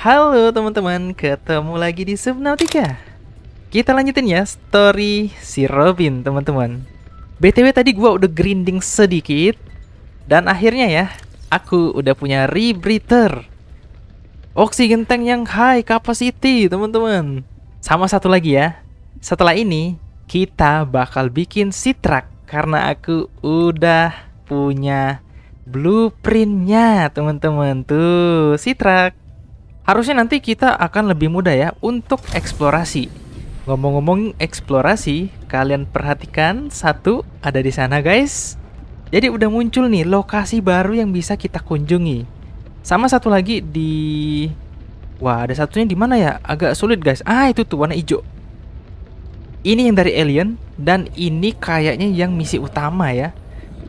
Halo teman-teman, ketemu lagi di Subnautica. Kita lanjutin ya story si Robin, teman-teman. BTW tadi gua udah grinding sedikit dan akhirnya ya, aku udah punya rebreather. Oksigen tank yang high capacity, teman-teman. Sama satu lagi ya. Setelah ini kita bakal bikin sitrak karena aku udah punya blueprintnya, teman-teman. Tuh, sitrak harusnya nanti kita akan lebih mudah ya untuk eksplorasi. Ngomong-ngomong eksplorasi, kalian perhatikan satu ada di sana guys. Jadi udah muncul nih lokasi baru yang bisa kita kunjungi. Sama satu lagi di Wah, ada satunya di mana ya? Agak sulit guys. Ah, itu tuh warna hijau. Ini yang dari alien dan ini kayaknya yang misi utama ya.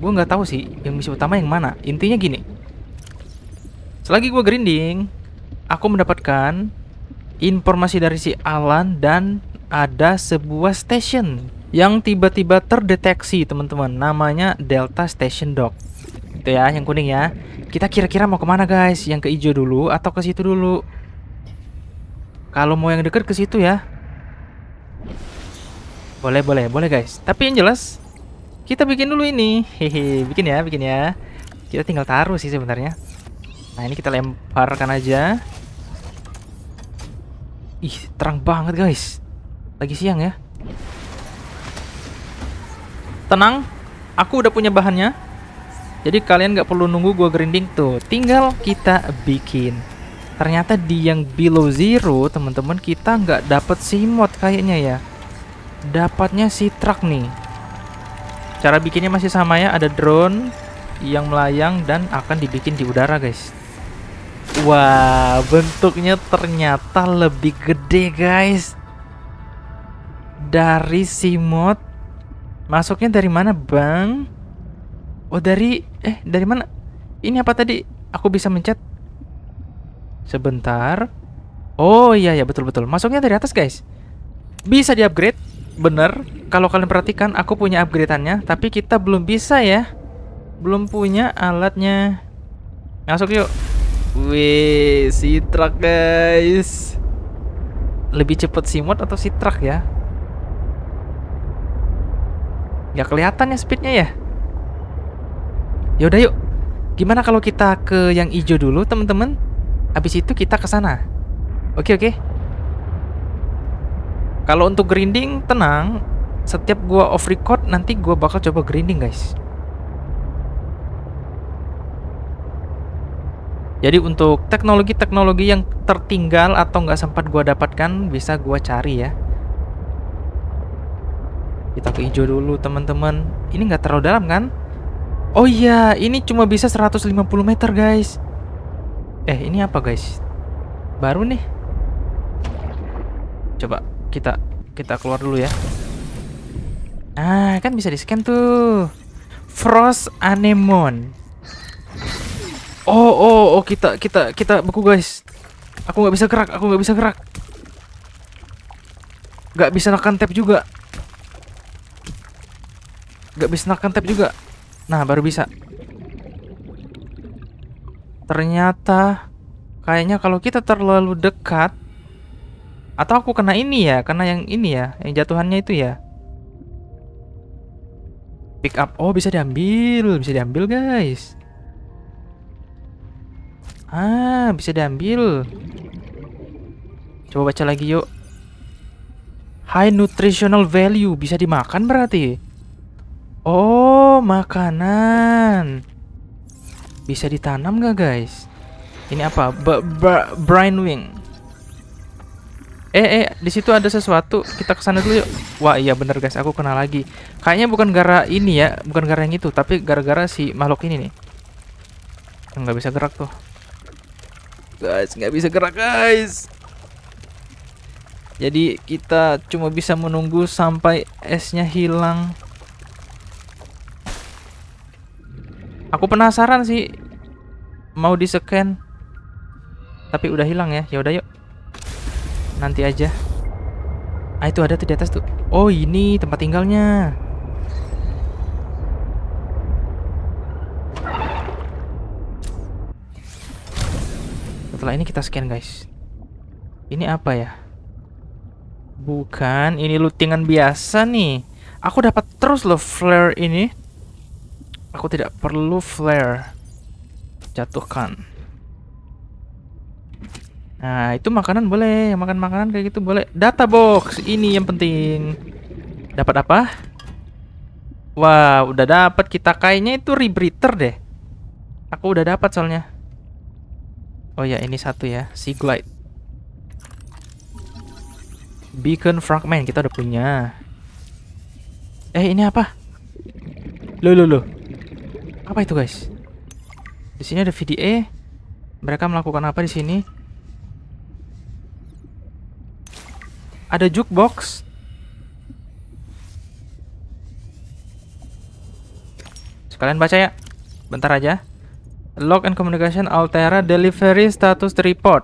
Gue nggak tahu sih yang misi utama yang mana. Intinya gini. Selagi gue grinding, aku mendapatkan informasi dari si Alan dan ada sebuah station yang tiba-tiba terdeteksi teman-teman namanya Delta Station Dock itu ya yang kuning ya kita kira-kira mau kemana guys yang ke hijau dulu atau ke situ dulu kalau mau yang deket ke situ ya boleh boleh boleh guys tapi yang jelas kita bikin dulu ini hehe bikin ya bikin ya kita tinggal taruh sih sebenarnya nah ini kita lemparkan aja Ih, terang banget guys. Lagi siang ya. Tenang, aku udah punya bahannya. Jadi kalian gak perlu nunggu gue grinding tuh. Tinggal kita bikin. Ternyata di yang below zero, teman-teman kita nggak dapet si mod kayaknya ya. Dapatnya si truk nih. Cara bikinnya masih sama ya, ada drone yang melayang dan akan dibikin di udara guys. Wah, bentuknya ternyata lebih gede, guys. Dari si mod, Masuknya dari mana, Bang? Oh, dari eh dari mana? Ini apa tadi? Aku bisa mencet. Sebentar. Oh, iya ya, betul-betul. Masuknya dari atas, guys. Bisa di-upgrade. Bener. Kalau kalian perhatikan, aku punya upgradeannya, tapi kita belum bisa ya. Belum punya alatnya. Masuk yuk. Wih, si truk guys. Lebih cepet si mod atau si truk ya? Gak kelihatan ya speednya ya? Yaudah yuk. Gimana kalau kita ke yang hijau dulu temen-temen? Abis itu kita ke sana. Oke oke. Kalau untuk grinding tenang, setiap gua off record nanti gua bakal coba grinding guys. Jadi untuk teknologi-teknologi yang tertinggal atau nggak sempat gua dapatkan bisa gua cari ya. Kita ke hijau dulu teman-teman. Ini nggak terlalu dalam kan? Oh iya, ini cuma bisa 150 meter guys. Eh ini apa guys? Baru nih. Coba kita kita keluar dulu ya. Ah kan bisa di scan tuh. Frost Anemone. Oh, oh, oh, kita kita kita beku, guys. Aku nggak bisa gerak, aku nggak bisa gerak. Gak bisa nakan tap juga. Gak bisa nakan tap juga. Nah, baru bisa. Ternyata kayaknya kalau kita terlalu dekat atau aku kena ini ya, kena yang ini ya, yang jatuhannya itu ya. Pick up. Oh, bisa diambil, bisa diambil, guys. Ah, bisa diambil. Coba baca lagi yuk. High nutritional value, bisa dimakan berarti. Oh, makanan. Bisa ditanam gak guys? Ini apa? B -b Brine wing. Eh, eh, di situ ada sesuatu. Kita kesana dulu yuk. Wah, iya bener guys, aku kenal lagi. Kayaknya bukan gara ini ya, bukan gara yang itu, tapi gara-gara si makhluk ini nih. Nggak bisa gerak tuh guys nggak bisa gerak guys jadi kita cuma bisa menunggu sampai esnya hilang aku penasaran sih mau di scan tapi udah hilang ya ya udah yuk nanti aja ah itu ada tuh di atas tuh oh ini tempat tinggalnya setelah ini kita scan guys ini apa ya bukan ini lootingan biasa nih aku dapat terus loh flare ini aku tidak perlu flare jatuhkan nah itu makanan boleh makan makanan kayak gitu boleh data box ini yang penting dapat apa wah udah dapat kita kayaknya itu rebreather deh aku udah dapat soalnya Oh ya, ini satu ya, Sea Glide. Beacon Fragment kita udah punya. Eh, ini apa? Loh, loh, loh. Apa itu, guys? Di sini ada VDA. Mereka melakukan apa di sini? Ada jukebox. Sekalian baca ya. Bentar aja. Log and Communication Altera Delivery Status Report.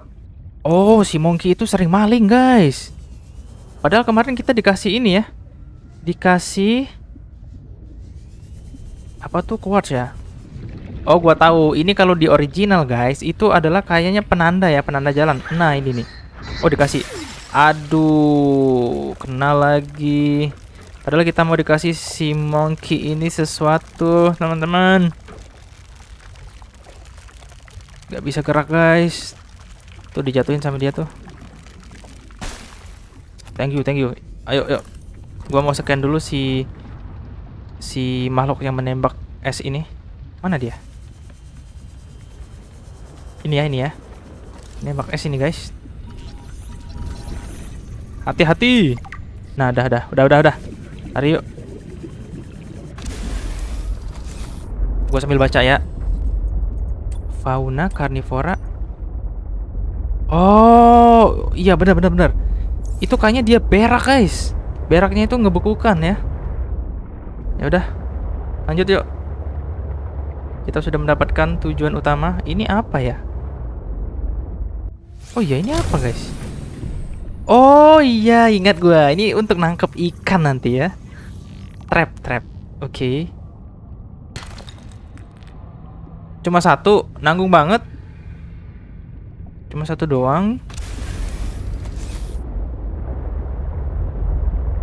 Oh, si Monkey itu sering maling, guys. Padahal kemarin kita dikasih ini ya. Dikasih apa tuh quartz ya? Oh, gua tahu. Ini kalau di original, guys, itu adalah kayaknya penanda ya, penanda jalan. Nah, ini nih. Oh, dikasih. Aduh, kenal lagi. Padahal kita mau dikasih si Monkey ini sesuatu, teman-teman. Gak bisa gerak guys Tuh dijatuhin sama dia tuh Thank you thank you Ayo ayo Gua mau scan dulu si Si makhluk yang menembak es ini Mana dia? Ini ya ini ya Menembak es ini guys Hati-hati Nah dah dah Udah udah udah Lari yuk Gua sambil baca ya fauna karnivora. Oh, iya benar benar benar. Itu kayaknya dia berak, guys. Beraknya itu ngebekukan ya. Ya udah. Lanjut yuk. Kita sudah mendapatkan tujuan utama. Ini apa ya? Oh iya, ini apa, guys? Oh iya, ingat gua. Ini untuk nangkep ikan nanti ya. Trap, trap. Oke. Okay. Cuma satu, nanggung banget. Cuma satu doang.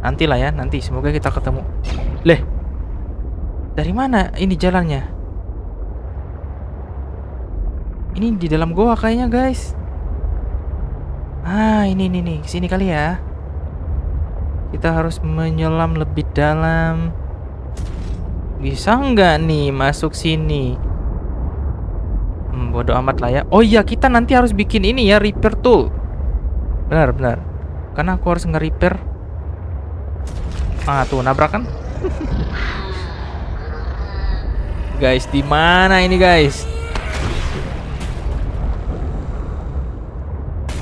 Nanti lah ya, nanti semoga kita ketemu. Leh. Dari mana ini jalannya? Ini di dalam goa kayaknya, guys. Ah, ini ini nih, sini kali ya. Kita harus menyelam lebih dalam. Bisa nggak nih masuk sini? Hmm, bodo amat lah ya. Oh iya, kita nanti harus bikin ini ya, repair tool. Benar, benar. Karena aku harus nge-repair. Ah, tuh nabrak kan? guys, di mana ini, guys?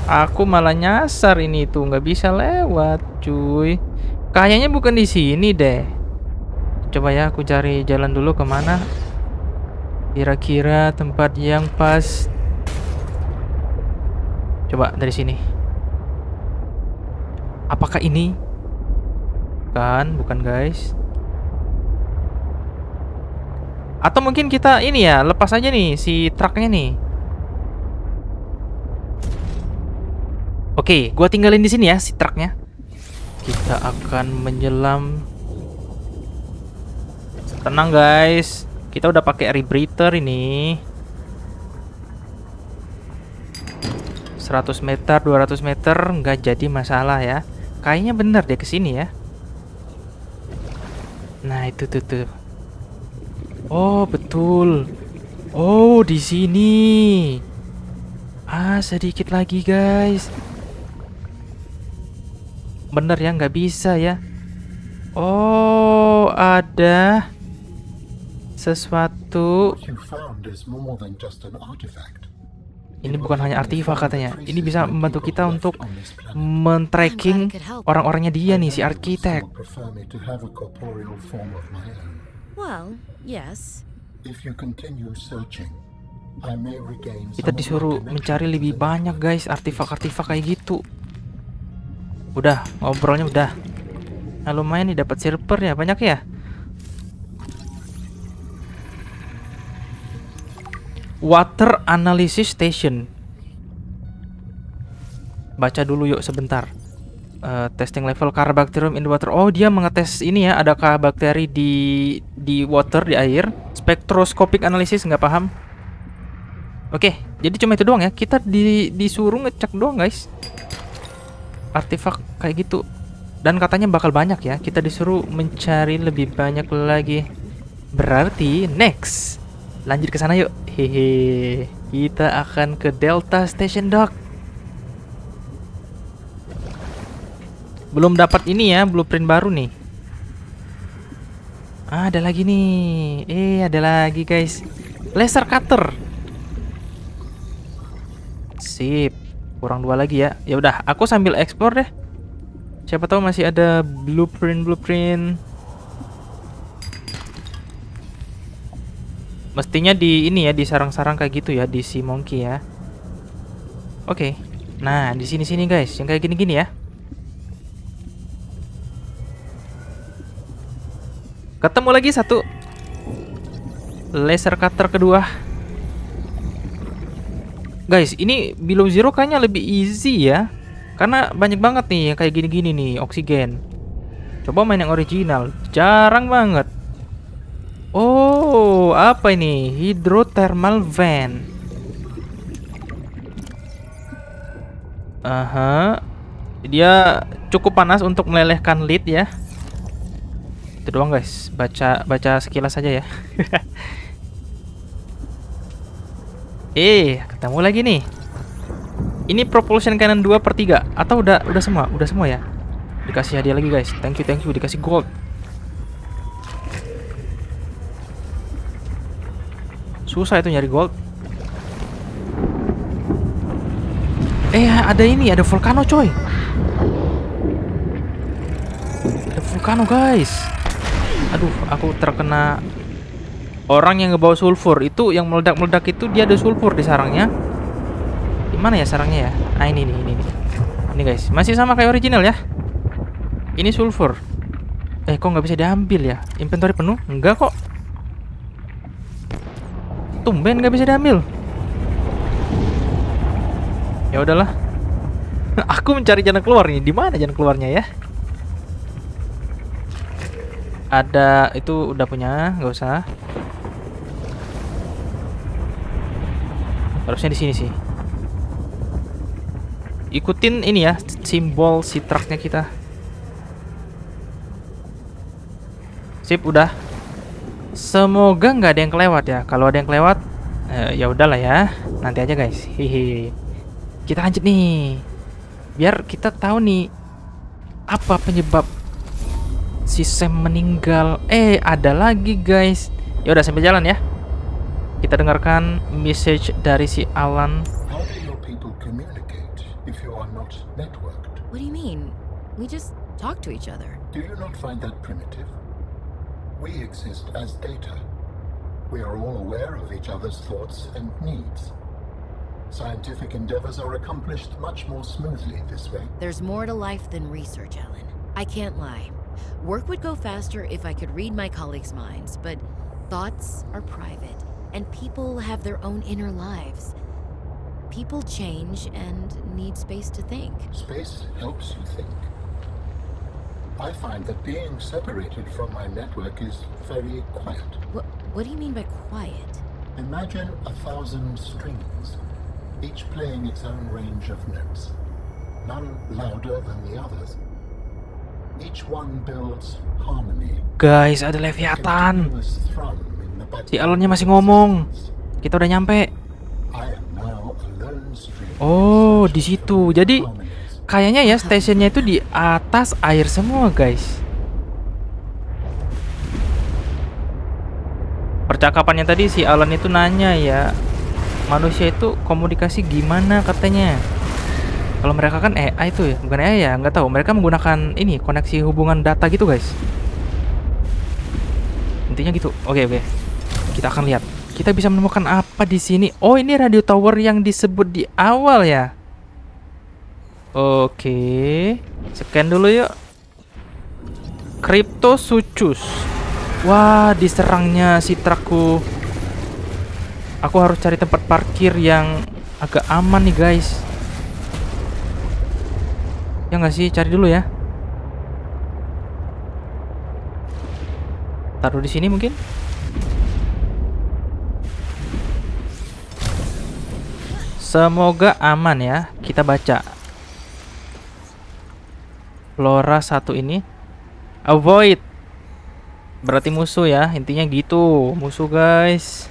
Aku malah nyasar ini tuh, nggak bisa lewat, cuy. Kayaknya bukan di sini deh. Coba ya aku cari jalan dulu kemana Kira-kira tempat yang pas Coba dari sini Apakah ini? kan bukan guys Atau mungkin kita ini ya Lepas aja nih si truknya nih Oke, gua tinggalin di sini ya si truknya Kita akan menyelam Tenang guys kita udah pakai rebreather ini. 100 meter, 200 meter nggak jadi masalah ya. Kayaknya bener deh kesini ya. Nah, itu tuh tuh. Oh, betul. Oh, di sini. Ah, sedikit lagi, guys. Bener ya, nggak bisa ya. Oh, ada sesuatu ini bukan hanya artifak katanya. Ini bisa membantu kita untuk men-tracking orang-orangnya dia nih, si arsitek. Kita disuruh mencari lebih banyak guys artifak-artifak kayak gitu. Udah, ngobrolnya udah. Nah, lumayan nih dapat silver ya, banyak ya. Water Analysis Station. Baca dulu yuk sebentar. Uh, testing level Carbacterium in the water. Oh, dia mengetes ini ya, adakah bakteri di di water, di air. Spectroscopic analysis nggak paham. Oke, okay, jadi cuma itu doang ya. Kita di, disuruh ngecek doang, guys. Artifak kayak gitu. Dan katanya bakal banyak ya. Kita disuruh mencari lebih banyak lagi. Berarti next lanjut ke sana yuk. Hehe. Kita akan ke Delta Station Dock. Belum dapat ini ya, blueprint baru nih. Ah, ada lagi nih. Eh, ada lagi, guys. Laser cutter. Sip. Kurang dua lagi ya. Ya udah, aku sambil explore deh. Siapa tahu masih ada blueprint-blueprint Mestinya di ini ya, di sarang-sarang kayak gitu ya, di si monkey ya. Oke. Okay. Nah, di sini-sini guys, yang kayak gini-gini ya. Ketemu lagi satu laser cutter kedua. Guys, ini Below Zero kayaknya lebih easy ya. Karena banyak banget nih yang kayak gini-gini nih, oksigen. Coba main yang original, jarang banget. Oh, apa ini? Hidrothermal vent. Aha. Dia cukup panas untuk melelehkan lead ya. Itu doang guys. Baca baca sekilas saja ya. eh, ketemu lagi nih. Ini propulsion kanan 2 per 3 Atau udah udah semua? Udah semua ya? Dikasih hadiah lagi guys Thank you, thank you Dikasih gold Susah itu nyari gold. Eh, ada ini, ada volcano, coy. Ada volcano, guys. Aduh, aku terkena orang yang ngebawa sulfur. Itu yang meledak-meledak itu dia ada sulfur di sarangnya. Di mana ya sarangnya ya? Nah, ini nih, ini nih. Ini guys, masih sama kayak original ya. Ini sulfur. Eh, kok nggak bisa diambil ya? Inventory penuh? Enggak kok. Tumben nggak bisa diambil. Ya udahlah. Aku mencari jalan keluar nih. Di mana jalan keluarnya ya? Ada itu udah punya, nggak usah. Harusnya di sini sih. Ikutin ini ya, simbol si truknya kita. Sip, udah. Semoga nggak ada yang kelewat ya. Kalau ada yang kelewat, eh, ya udahlah ya. Nanti aja guys. Hihi. Kita lanjut nih. Biar kita tahu nih apa penyebab si Sam meninggal. Eh, ada lagi guys. Ya udah sampai jalan ya. Kita dengarkan message dari si Alan. Do you not find that primitive? we exist as data. We are all aware of each other's thoughts and needs. Scientific endeavors are accomplished much more smoothly this way. There's more to life than research, Ellen. I can't lie. Work would go faster if I could read my colleagues' minds, but thoughts are private, and people have their own inner lives. People change and need space to think. Space helps you think. I find that being separated from my network is very quiet. What, what do you mean by quiet? Imagine a thousand strings, each playing its own range of notes, none louder than the others. Each one builds harmony. Guys, ada Leviathan. Si Alonnya masih ngomong. Kita udah nyampe. Oh, di situ. Jadi Kayaknya ya stasiunnya itu di atas air semua guys. Percakapannya tadi si Alan itu nanya ya manusia itu komunikasi gimana katanya. Kalau mereka kan AI itu ya, bukan AI ya, nggak tahu. Mereka menggunakan ini koneksi hubungan data gitu guys. Intinya gitu. Oke oke, kita akan lihat. Kita bisa menemukan apa di sini? Oh ini radio tower yang disebut di awal ya. Oke. Scan dulu yuk. Kripto Sucus. Wah, diserangnya si trukku. Aku harus cari tempat parkir yang agak aman nih, guys. Ya nggak sih? Cari dulu ya. Taruh di sini mungkin. Semoga aman ya. Kita baca. Lora satu ini avoid berarti musuh ya intinya gitu musuh guys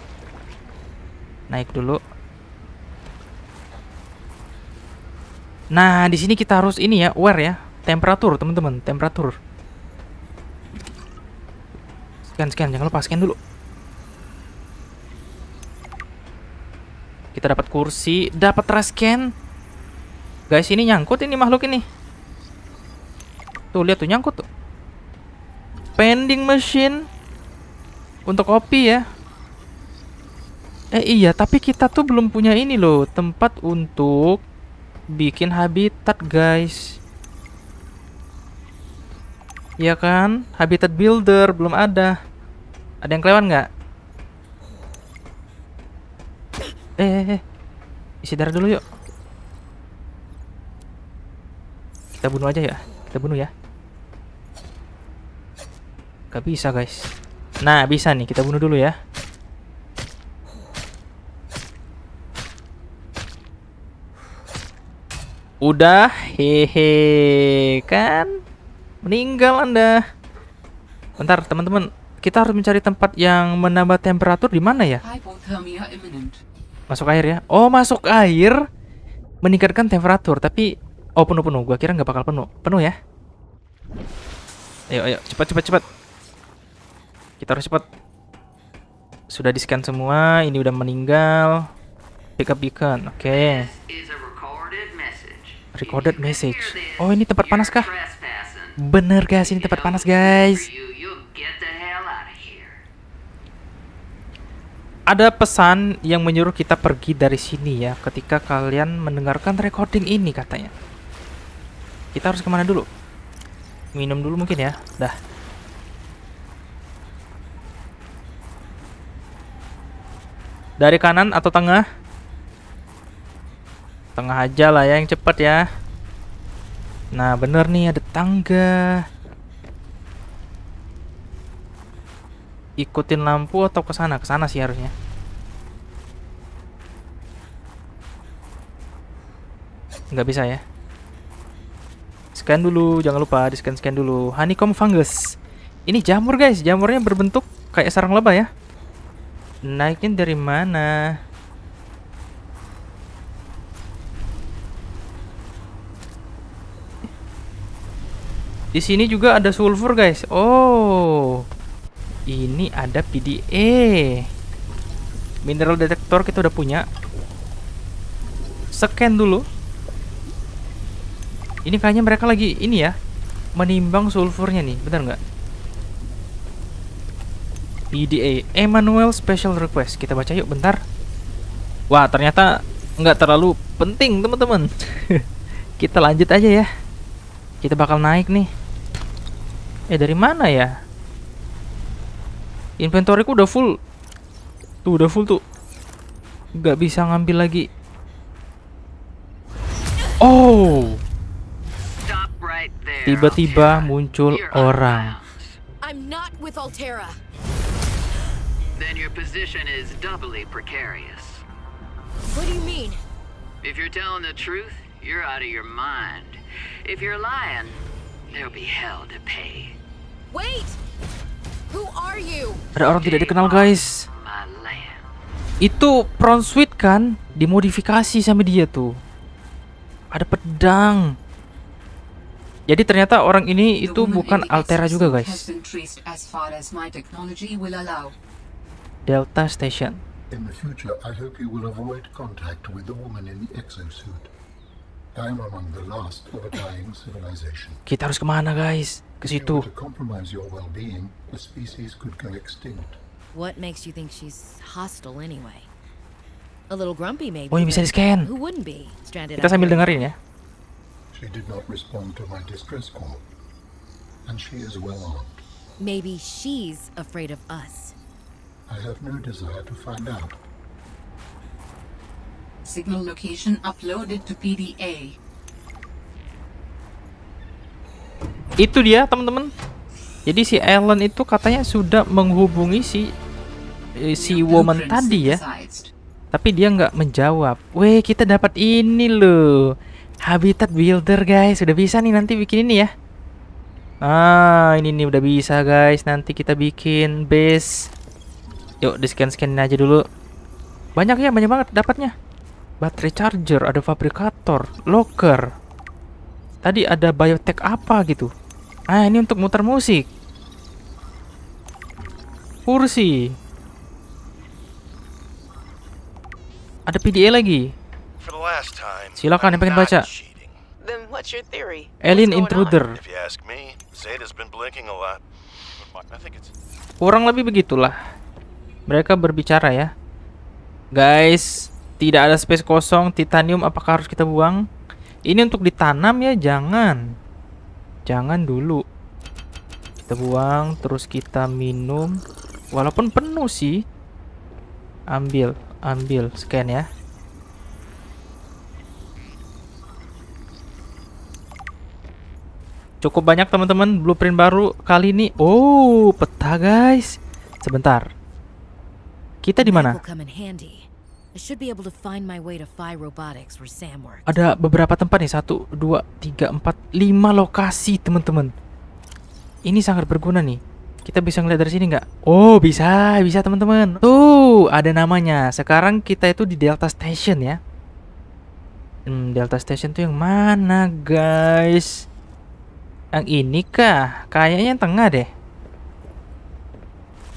naik dulu nah di sini kita harus ini ya aware ya temperatur teman-teman temperatur scan scan jangan lupa scan dulu kita dapat kursi dapat rescan guys ini nyangkut ini makhluk ini Tuh lihat tuh nyangkut tuh. Pending machine untuk kopi ya. Eh iya, tapi kita tuh belum punya ini loh, tempat untuk bikin habitat, guys. Ya kan? Habitat builder belum ada. Ada yang kelewat nggak? Eh, eh, eh. Isi darah dulu yuk. Kita bunuh aja ya. Kita bunuh ya. Gak bisa guys Nah bisa nih kita bunuh dulu ya Udah hehe kan meninggal anda. Bentar teman-teman kita harus mencari tempat yang menambah temperatur di mana ya? Masuk air ya? Oh masuk air meningkatkan temperatur tapi oh penuh penuh. Gue kira nggak bakal penuh penuh ya. Ayo ayo cepat cepat cepat. Kita harus cepat. Sudah di-scan semua, ini udah meninggal. Pick up beacon. Oke. Okay. Recorded message. Oh, ini tempat panas kah? Bener guys, ini tempat panas guys. Ada pesan yang menyuruh kita pergi dari sini ya ketika kalian mendengarkan recording ini katanya. Kita harus kemana dulu? Minum dulu mungkin ya. Dah. Dari kanan atau tengah? Tengah aja lah ya yang cepet ya. Nah bener nih ada tangga. Ikutin lampu atau ke sana? Ke sana sih harusnya. Nggak bisa ya. Scan dulu, jangan lupa di scan-scan dulu. Honeycomb fungus. Ini jamur guys, jamurnya berbentuk kayak sarang lebah ya. Naikin dari mana? Di sini juga ada sulfur, guys. Oh. Ini ada PDA. Mineral detektor kita udah punya. Scan dulu. Ini kayaknya mereka lagi ini ya, menimbang sulfurnya nih, benar nggak? PDA Emmanuel Special Request. Kita baca yuk bentar. Wah, ternyata nggak terlalu penting, teman-teman. kita lanjut aja ya. Kita bakal naik nih. Eh, dari mana ya? Inventoryku udah full. Tuh, udah full tuh. Nggak bisa ngambil lagi. Oh. Tiba-tiba muncul orang. I'm not with Altera. Then your position is doubly precarious. What do you mean? If you're telling the truth, you're out of your mind. If you're lying, there'll be hell to pay. Wait! Who are you? Ada orang tidak dikenal, guys. Itu prawn sweet kan? Dimodifikasi sama dia tuh. Ada pedang. Jadi ternyata orang ini itu bukan Altera juga guys. Delta Station. Kita harus kemana guys? Ke situ. Oh, ini bisa di scan. Kita sambil dengerin ya. She did not respond to my distress call. And she is well armed. Maybe she's afraid of us. I have no desire to find out. Signal location uploaded to PDA. Itu dia, teman-teman. Jadi si Ellen itu katanya sudah menghubungi si eh, si woman tadi ya. Tapi dia nggak menjawab. Weh, kita dapat ini loh. Habitat builder guys, udah bisa nih nanti bikin ini ya. Nah ini nih udah bisa guys. Nanti kita bikin base. Yuk, di scan-scanin aja dulu. Banyak ya, banyak banget dapatnya. Battery charger, ada fabrikator, locker. Tadi ada biotech apa gitu. Nah ini untuk muter musik. Kursi. Ada PDA lagi. Silakan yang pengen baca. Alien Intruder. Kurang lebih begitulah. Mereka berbicara ya. Guys, tidak ada space kosong. Titanium apakah harus kita buang? Ini untuk ditanam ya, jangan. Jangan dulu. Kita buang, terus kita minum. Walaupun penuh sih. Ambil, ambil, scan ya. Cukup banyak teman-teman blueprint baru kali ini. Oh, peta guys. Sebentar. Kita di mana? Ada beberapa tempat nih. Satu, dua, tiga, empat, lima lokasi teman-teman. Ini sangat berguna nih. Kita bisa ngeliat dari sini nggak? Oh, bisa, bisa teman-teman. Tuh, ada namanya. Sekarang kita itu di Delta Station ya. Hmm, Delta Station tuh yang mana, guys? Yang ini kah? Kayaknya yang tengah deh.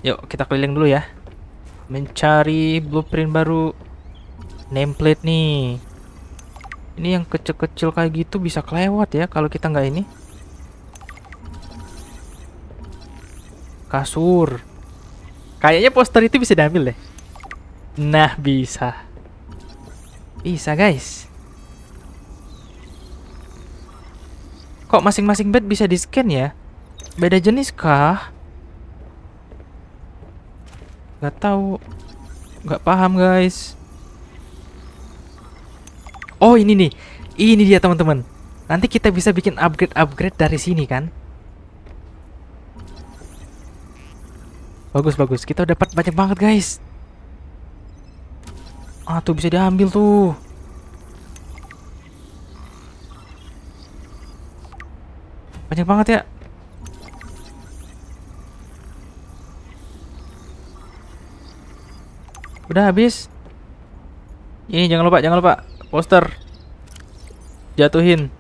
Yuk, kita keliling dulu ya. Mencari blueprint baru. Nameplate nih. Ini yang kecil-kecil kayak gitu bisa kelewat ya kalau kita nggak ini. Kasur. Kayaknya poster itu bisa diambil deh. Nah, bisa. Bisa, guys. Kok masing-masing bed bisa di-scan ya? Beda jenis kah? Gak tahu. Gak paham, guys. Oh, ini nih. Ini dia, teman-teman. Nanti kita bisa bikin upgrade-upgrade dari sini, kan? Bagus, bagus. Kita dapat banyak banget, guys. Ah, tuh bisa diambil tuh. Banyak banget ya. Udah habis. Ini jangan lupa, jangan lupa poster. Jatuhin.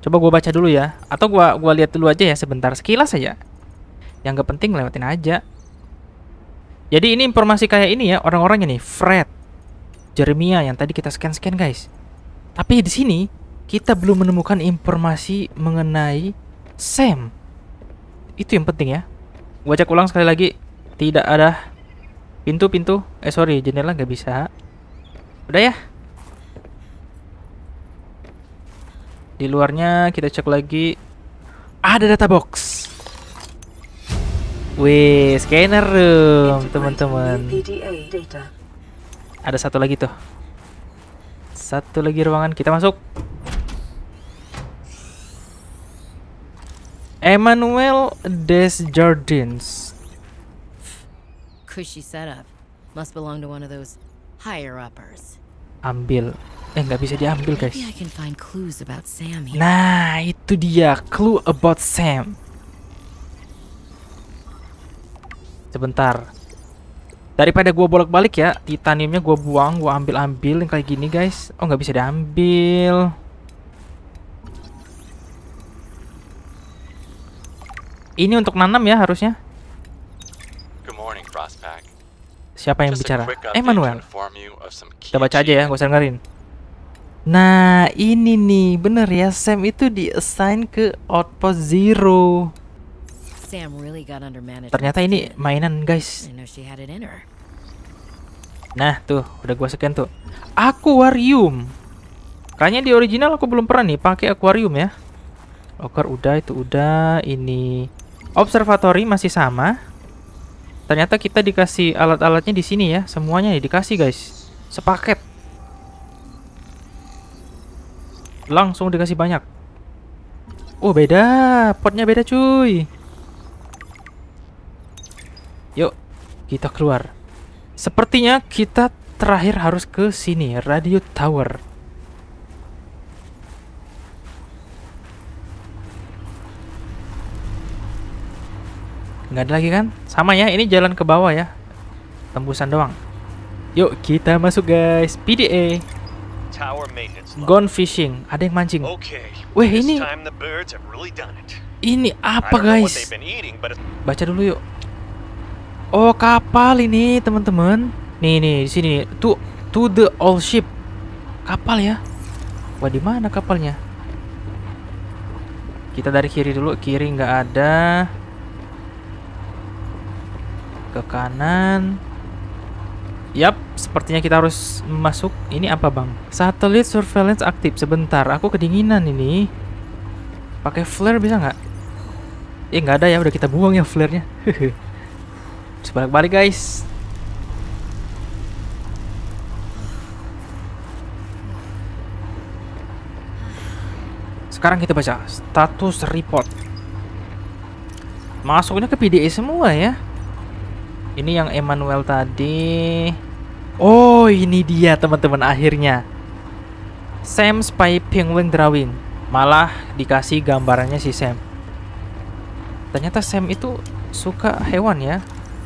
Coba gue baca dulu ya, atau gue gua lihat dulu aja ya sebentar sekilas saja. Yang gak penting lewatin aja. Jadi ini informasi kayak ini ya orang-orangnya nih, Fred, Jeremiah yang tadi kita scan-scan guys. Tapi di sini kita belum menemukan informasi mengenai Sam. Itu yang penting ya. Gua cek ulang sekali lagi. Tidak ada pintu-pintu. Eh sorry, jendela nggak bisa. Udah ya. Di luarnya kita cek lagi. Ada data box. Wih, scanner room, teman-teman. Ada satu lagi tuh. Satu lagi ruangan kita masuk. Emmanuel Desjardins. Cushy setup. Must belong to one of those higher uppers. Ambil. Eh nggak bisa diambil guys. Maybe I can find clues about Sam here. Nah itu dia clue about Sam. Sebentar. Daripada gua bolak-balik ya, titaniumnya gua buang, gua ambil-ambil yang kayak gini guys. Oh nggak bisa diambil. Ini untuk nanam ya harusnya. Siapa yang bicara? Emmanuel. Eh, Manuel. Kita baca aja ya, gak usah dengerin. Nah, ini nih, bener ya Sam itu di-assign ke outpost zero. Ternyata ini mainan, guys. Nah, tuh, udah gua scan tuh. Aquarium. Kayaknya di original aku belum pernah nih pakai aquarium ya. Oker udah itu udah ini Observatory masih sama. Ternyata kita dikasih alat-alatnya di sini ya. Semuanya ya dikasih guys. Sepaket. Langsung dikasih banyak. Oh beda. Potnya beda cuy. Yuk. Kita keluar. Sepertinya kita terakhir harus ke sini. Radio Tower. nggak ada lagi kan sama ya ini jalan ke bawah ya tembusan doang yuk kita masuk guys PDA Gone fishing, ada yang mancing. Weh ini, ini apa guys? Baca dulu yuk. Oh kapal ini teman-teman. Nih nih di sini To to the old ship. Kapal ya. Wah di mana kapalnya? Kita dari kiri dulu. Kiri nggak ada ke kanan. Yap, sepertinya kita harus masuk. Ini apa, Bang? Satelit surveillance aktif. Sebentar, aku kedinginan ini. Pakai flare bisa nggak? Eh, nggak ada ya. Udah kita buang ya flare-nya. Sebalik-balik, guys. Sekarang kita baca status report. Masuknya ke PDA semua ya ini yang Emmanuel tadi oh ini dia teman-teman akhirnya Sam Spy Penguin Drawing malah dikasih gambarannya si Sam ternyata Sam itu suka hewan ya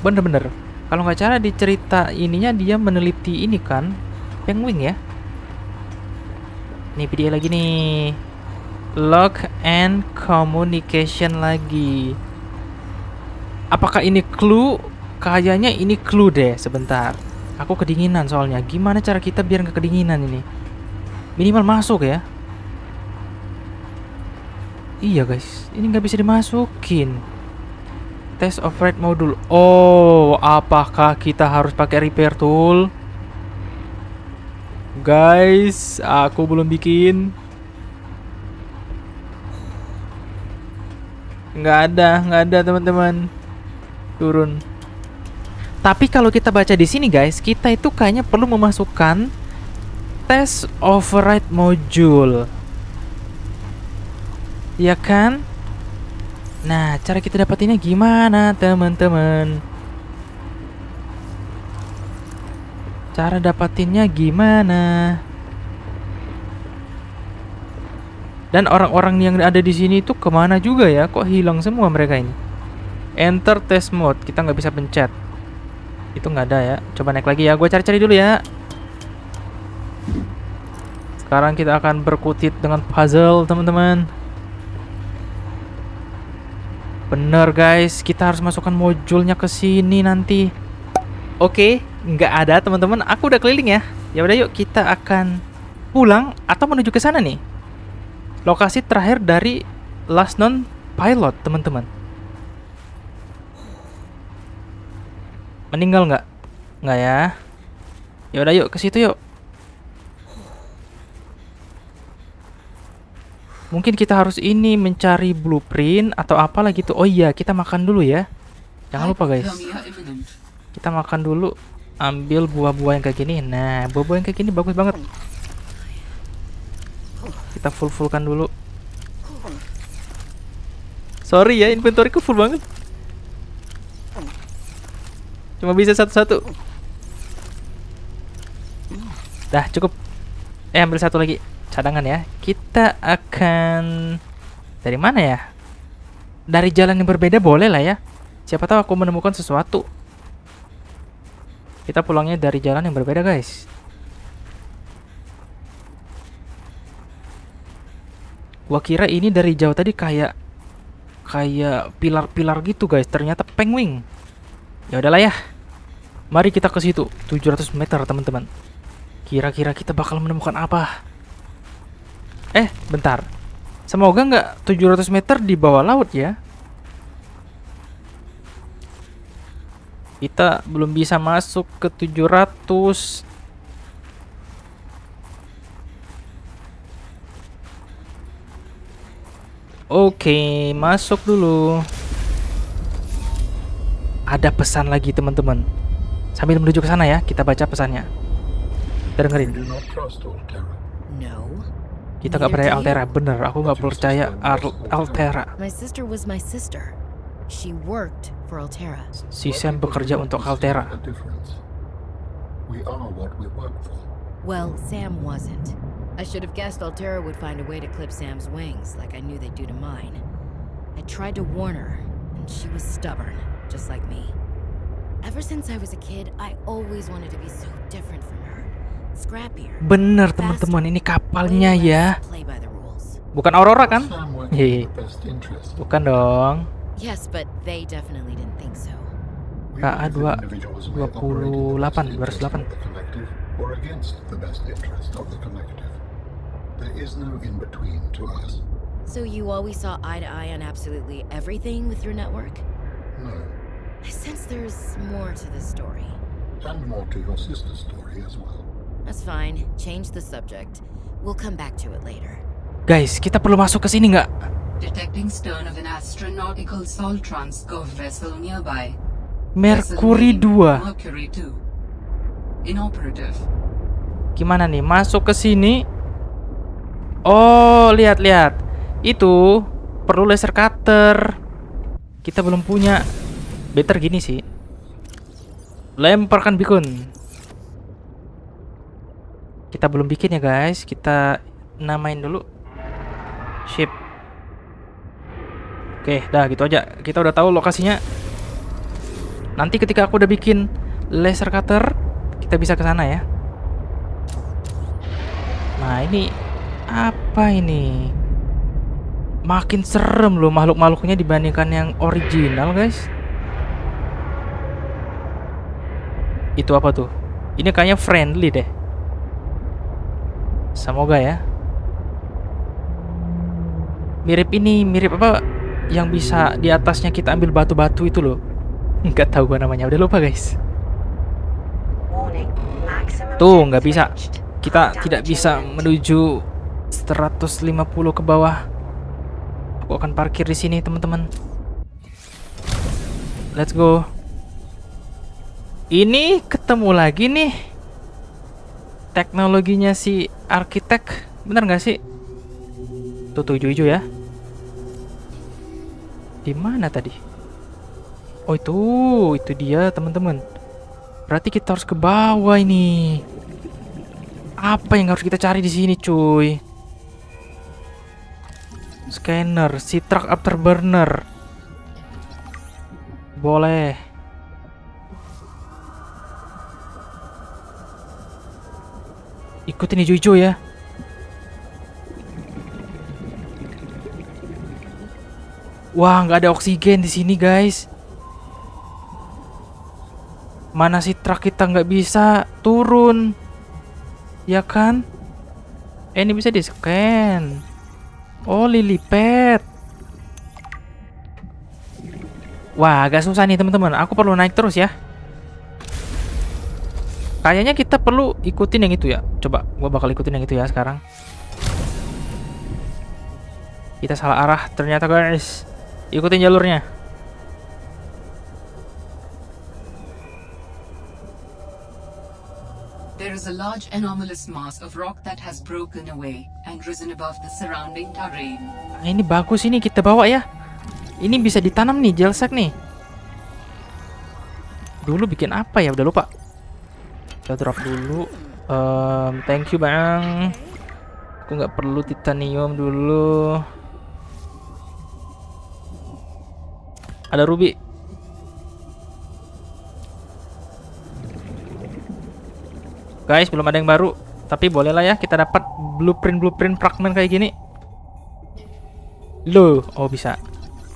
bener-bener kalau nggak cara di cerita ininya dia meneliti ini kan penguin ya nih video lagi nih log and communication lagi apakah ini clue Kayaknya ini clue deh, sebentar. Aku kedinginan soalnya. Gimana cara kita biar nggak kedinginan ini? Minimal masuk ya. Iya guys, ini nggak bisa dimasukin. Test of red module. Oh, apakah kita harus pakai repair tool? Guys, aku belum bikin. Nggak ada, nggak ada teman-teman. Turun. Tapi kalau kita baca di sini guys, kita itu kayaknya perlu memasukkan test override module. Ya kan? Nah, cara kita dapatinnya gimana, teman-teman? Cara dapatinnya gimana? Dan orang-orang yang ada di sini itu kemana juga ya? Kok hilang semua mereka ini? Enter test mode, kita nggak bisa pencet itu nggak ada ya coba naik lagi ya gue cari-cari dulu ya sekarang kita akan berkutit dengan puzzle teman-teman bener guys kita harus masukkan modulnya ke sini nanti oke nggak ada teman-teman aku udah keliling ya ya udah yuk kita akan pulang atau menuju ke sana nih lokasi terakhir dari last non pilot teman-teman Meninggal nggak? Nggak ya? Ya udah yuk ke situ yuk. Mungkin kita harus ini mencari blueprint atau apa lagi tuh. Oh iya, kita makan dulu ya. Jangan lupa guys. Kita makan dulu. Ambil buah-buah yang kayak gini. Nah, buah-buah yang kayak gini bagus banget. Kita full-fullkan dulu. Sorry ya, inventoryku full banget. Cuma bisa satu-satu. Dah, cukup. Eh, ambil satu lagi cadangan ya. Kita akan dari mana ya? Dari jalan yang berbeda boleh lah ya. Siapa tahu aku menemukan sesuatu. Kita pulangnya dari jalan yang berbeda, guys. Gua kira ini dari jauh tadi kayak kayak pilar-pilar gitu guys. Ternyata penguin. Ya udahlah ya. Mari kita ke situ, 700 meter teman-teman. Kira-kira kita bakal menemukan apa? Eh, bentar. Semoga nggak 700 meter di bawah laut ya. Kita belum bisa masuk ke 700. Oke, masuk dulu. Ada pesan lagi teman-teman Sambil menuju ke sana ya, kita baca pesannya. Kita dengerin. Kita nggak percaya Altera, bener. Aku nggak percaya Altera. Si Sam bekerja untuk Altera. Well, Sam wasn't. I should have guessed Altera would find a way to clip Sam's wings, like I knew they'd do to mine. I tried to warn her, and she was stubborn, just like me. Ever since I was a kid, I always wanted to be so different from her. Scrappier. Bener teman-teman, ini kapalnya ya. Bukan Aurora kan? Hehe. Iya, iya. Bukan dong. Yes, but they definitely didn't think so. KA 2 28 208. So you always saw eye to eye on absolutely everything with your network? No. I sense there's more to this story. And more to your sister's story as well. That's fine. Change the subject. We'll come back to it later. Guys, kita perlu masuk ke sini nggak? Detecting stern of an astronautical salt transcove vessel nearby. Mercury 2. Mercury 2. Inoperative. Gimana nih? Masuk ke sini? Oh, lihat-lihat. Itu perlu laser cutter. Kita belum punya. Better gini sih. Lemparkan bikun. Kita belum bikin ya guys. Kita namain dulu. Ship. Oke, dah gitu aja. Kita udah tahu lokasinya. Nanti ketika aku udah bikin laser cutter, kita bisa ke sana ya. Nah, ini apa ini? Makin serem loh makhluk-makhluknya dibandingkan yang original, guys. Itu apa tuh? Ini kayaknya friendly deh. Semoga ya. Mirip ini, mirip apa? Yang bisa di atasnya kita ambil batu-batu itu loh. Enggak tahu gua namanya. Udah lupa guys. Tuh, nggak bisa. Kita tidak bisa menuju 150 ke bawah. Aku akan parkir di sini, teman-teman. Let's go ini ketemu lagi nih teknologinya si arsitek bener nggak sih tuh tujuh hijau ya di mana tadi oh itu itu dia teman-teman berarti kita harus ke bawah ini apa yang harus kita cari di sini cuy scanner si truk afterburner boleh Ikutin hijau-hijau ya. Wah, nggak ada oksigen di sini, guys. Mana sih truk kita nggak bisa turun? Ya kan? Eh, ini bisa di-scan. Oh, lily pad. Wah, agak susah nih, teman-teman. Aku perlu naik terus ya. Kayaknya kita perlu ikutin yang itu ya. Coba, gua bakal ikutin yang itu ya sekarang. Kita salah arah ternyata guys. Ikutin jalurnya. There is a large anomalous mass of rock that has broken away and risen above the surrounding terrain. Nah, ini bagus ini kita bawa ya. Ini bisa ditanam nih jelsak nih. Dulu bikin apa ya? Udah lupa kita drop dulu um, thank you bang aku nggak perlu titanium dulu ada ruby guys belum ada yang baru tapi bolehlah ya kita dapat blueprint blueprint fragment kayak gini loh oh bisa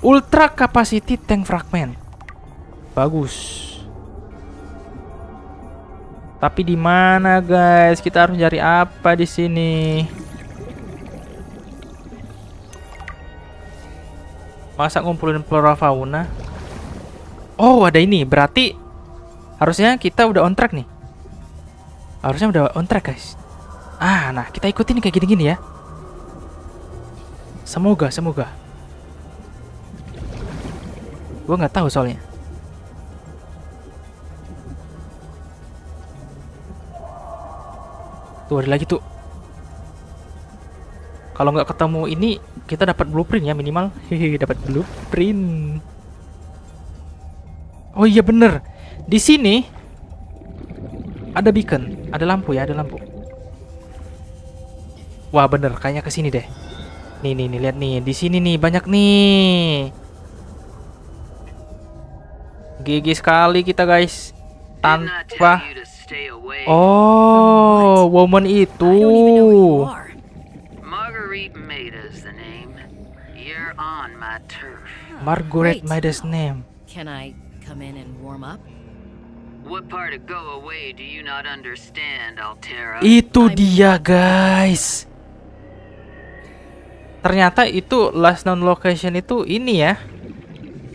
ultra capacity tank fragment bagus tapi di mana, guys? Kita harus cari apa di sini? Masa ngumpulin flora fauna? Oh, ada ini. Berarti harusnya kita udah on track nih. Harusnya udah on track, guys. Ah, nah, kita ikutin kayak gini-gini ya. Semoga, semoga. Gue nggak tahu soalnya. Tuh ada lagi tuh. Kalau nggak ketemu ini, kita dapat blueprint ya minimal. Hehe, dapat blueprint. Oh iya bener. Di sini ada beacon, ada lampu ya, ada lampu. Wah bener, kayaknya ke sini deh. Nih nih nih lihat nih, di sini nih banyak nih. Gigi sekali kita guys. Tanpa Oh, woman itu. Margaret Maida's name. Can I come in and warm up? What part of go away do you not understand, Altera? Itu dia, guys. Ternyata itu last known location itu ini ya.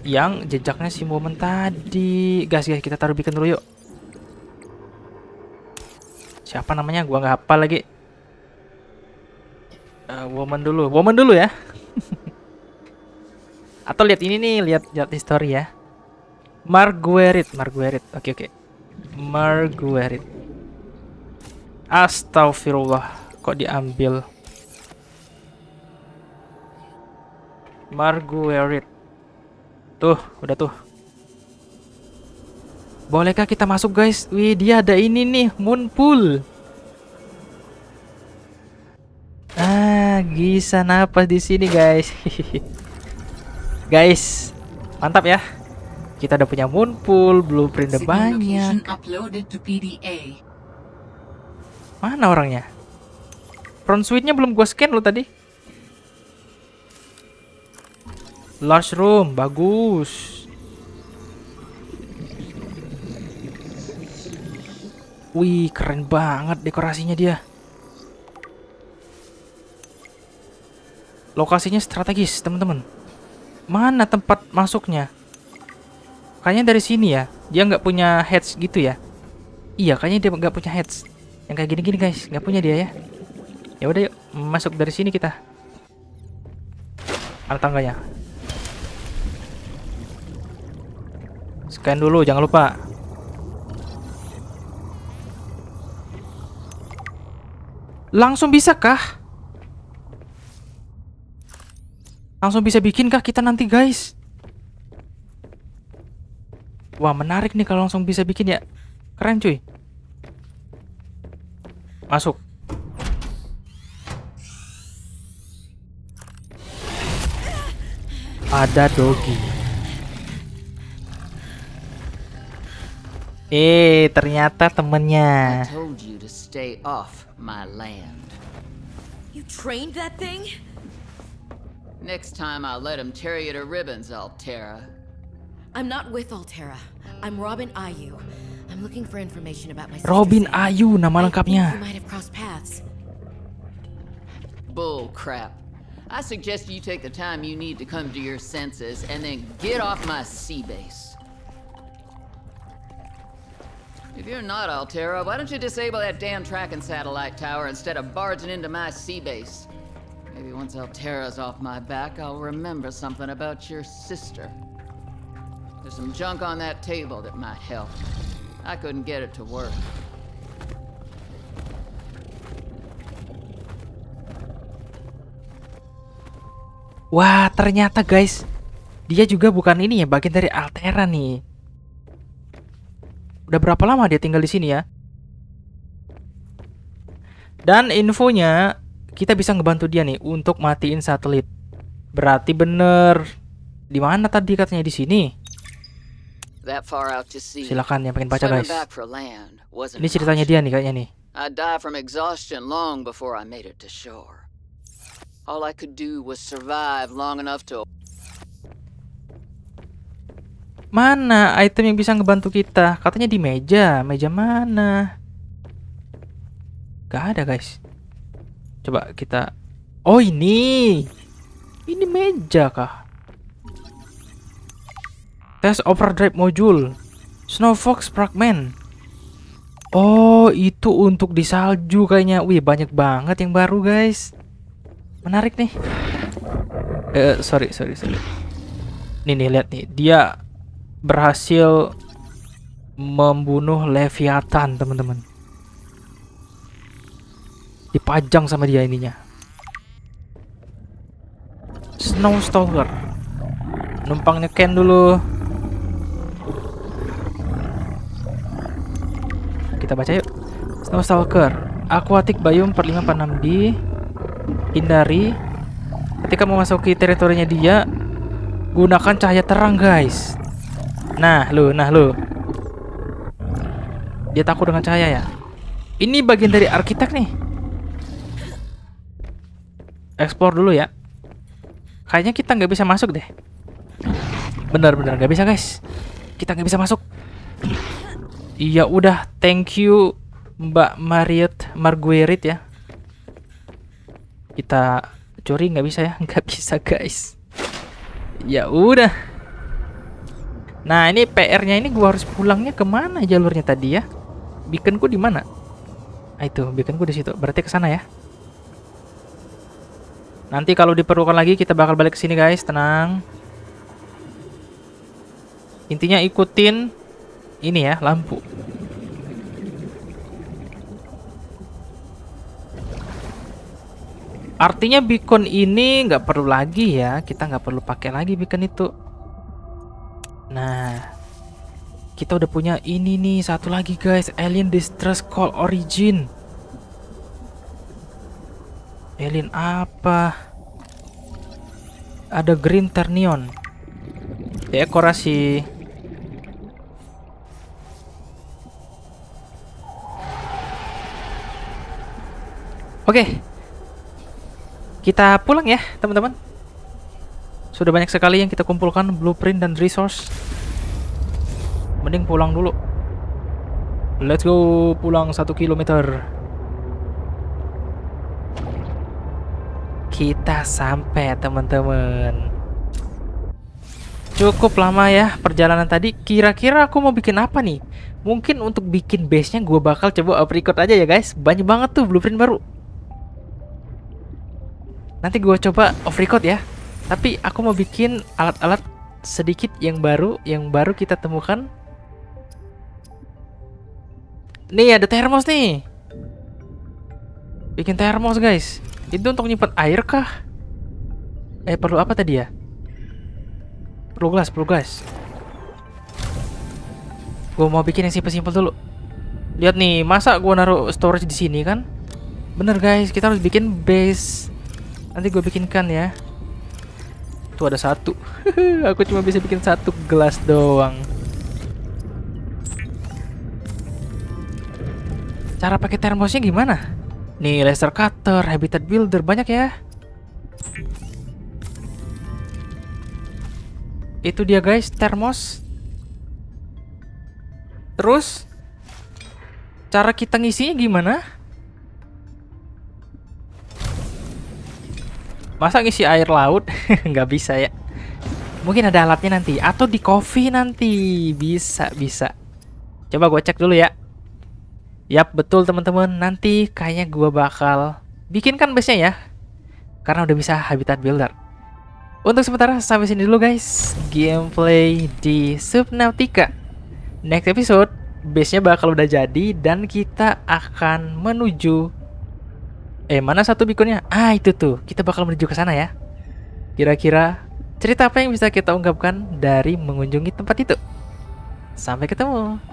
Yang jejaknya si momen tadi. Guys, guys, kita taruh bikin dulu yuk siapa namanya gua nggak hafal lagi uh, woman dulu woman dulu ya atau lihat ini nih lihat lihat history ya Marguerite Marguerite oke okay, oke okay. Marguerite Astagfirullah kok diambil Marguerite tuh udah tuh Bolehkah kita masuk guys? Wih dia ada ini nih Moonpool Ah Gisa napas di sini guys Guys Mantap ya Kita udah punya Moonpool Blueprint udah banyak Mana orangnya? Front suite belum gua scan lo tadi Large room Bagus Wih, keren banget dekorasinya dia. Lokasinya strategis, teman-teman. Mana tempat masuknya? Kayaknya dari sini ya. Dia nggak punya heads gitu ya. Iya, kayaknya dia nggak punya heads. Yang kayak gini-gini guys, nggak punya dia ya. Ya udah yuk, masuk dari sini kita. Ada tangganya. Scan dulu, jangan lupa. Langsung bisa kah? Langsung bisa bikin kah kita nanti guys? Wah menarik nih kalau langsung bisa bikin ya Keren cuy Masuk Ada dogi Eh, ternyata temennya. I told you to stay off my land. You trained that thing? Next time I let him tear you to ribbons, Altera. I'm not with Altera. I'm Robin Ayu. I'm looking for information about my Robin Ayu nama lengkapnya. You might have crossed paths. Bull crap. I suggest you take the time you need to come to your senses and then get off my sea base. If you're not Altera, why don't you disable that damn tracking satellite tower instead of barging into my sea base? Maybe once Altera's off my back, I'll remember something about your sister. There's some junk on that table that might help. I couldn't get it to work. Wah, ternyata guys, dia juga bukan ini ya, bagian dari Altera nih. Udah berapa lama dia tinggal di sini ya? Dan infonya kita bisa ngebantu dia nih untuk matiin satelit. Berarti bener. Di mana tadi katanya di sini? Silakan yang pengen baca guys. Ini ceritanya dia nih kayaknya nih. I died from exhaustion long before I made it to shore. All I could do was survive long enough to Mana item yang bisa ngebantu kita? Katanya di meja. Meja mana? Gak ada, guys. Coba kita... Oh, ini! Ini meja kah? Test overdrive module. Snow Fox fragment. Oh, itu untuk di salju kayaknya. Wih, banyak banget yang baru, guys. Menarik nih. Eh, sorry, sorry, sorry. Nih, nih, lihat nih. Dia berhasil membunuh Leviathan, teman-teman. Dipajang sama dia ininya. Snow Stalker. Numpang nyeken dulu. Kita baca yuk. Snow Stalker. Aquatic biome per 546 di hindari ketika memasuki teritorinya dia gunakan cahaya terang guys Nah, lu, nah lu. Dia takut dengan cahaya ya. Ini bagian dari arsitek nih. Explore dulu ya. Kayaknya kita nggak bisa masuk deh. Benar-benar nggak bisa guys. Kita nggak bisa masuk. Iya udah, thank you Mbak Mariet Marguerite ya. Kita curi nggak bisa ya, nggak bisa guys. Ya udah. Nah, ini PR-nya ini gue harus pulangnya kemana jalurnya tadi ya? Beaconku di mana? Nah, itu, beaconku di situ. Berarti ke sana ya. Nanti kalau diperlukan lagi kita bakal balik ke sini, guys. Tenang. Intinya ikutin ini ya, lampu. Artinya beacon ini nggak perlu lagi ya. Kita nggak perlu pakai lagi beacon itu. Nah, kita udah punya ini nih satu lagi guys, Alien Distress Call Origin. Alien apa? Ada Green Ternion. Dekorasi. Ya, Oke. Kita pulang ya, teman-teman. Sudah banyak sekali yang kita kumpulkan blueprint dan resource. Mending pulang dulu. Let's go pulang satu kilometer. Kita sampai teman-teman. Cukup lama ya perjalanan tadi. Kira-kira aku mau bikin apa nih? Mungkin untuk bikin base-nya gue bakal coba record aja ya guys. Banyak banget tuh blueprint baru. Nanti gue coba off record ya. Tapi aku mau bikin alat-alat sedikit yang baru, yang baru kita temukan Nih ada termos nih. Bikin termos guys. Itu untuk nyimpan air kah? Eh perlu apa tadi ya? Perlu gelas, perlu gelas. Gue mau bikin yang simpel-simpel dulu. Lihat nih, masa gue naruh storage di sini kan? Bener guys, kita harus bikin base. Nanti gue bikinkan ya. Tuh ada satu. Aku cuma bisa bikin satu gelas doang. Cara pakai termosnya gimana? Nih, laser cutter, habitat builder, banyak ya. Itu dia guys, termos. Terus, cara kita ngisinya gimana? Masa ngisi air laut? Nggak bisa ya. Mungkin ada alatnya nanti. Atau di coffee nanti. Bisa, bisa. Coba gue cek dulu ya. Yap, betul teman-teman. Nanti kayaknya gua bakal bikinkan base-nya ya. Karena udah bisa habitat builder. Untuk sementara sampai sini dulu guys gameplay di Subnautica. Next episode base-nya bakal udah jadi dan kita akan menuju Eh, mana satu bikunnya? Ah, itu tuh. Kita bakal menuju ke sana ya. Kira-kira cerita apa yang bisa kita ungkapkan dari mengunjungi tempat itu? Sampai ketemu.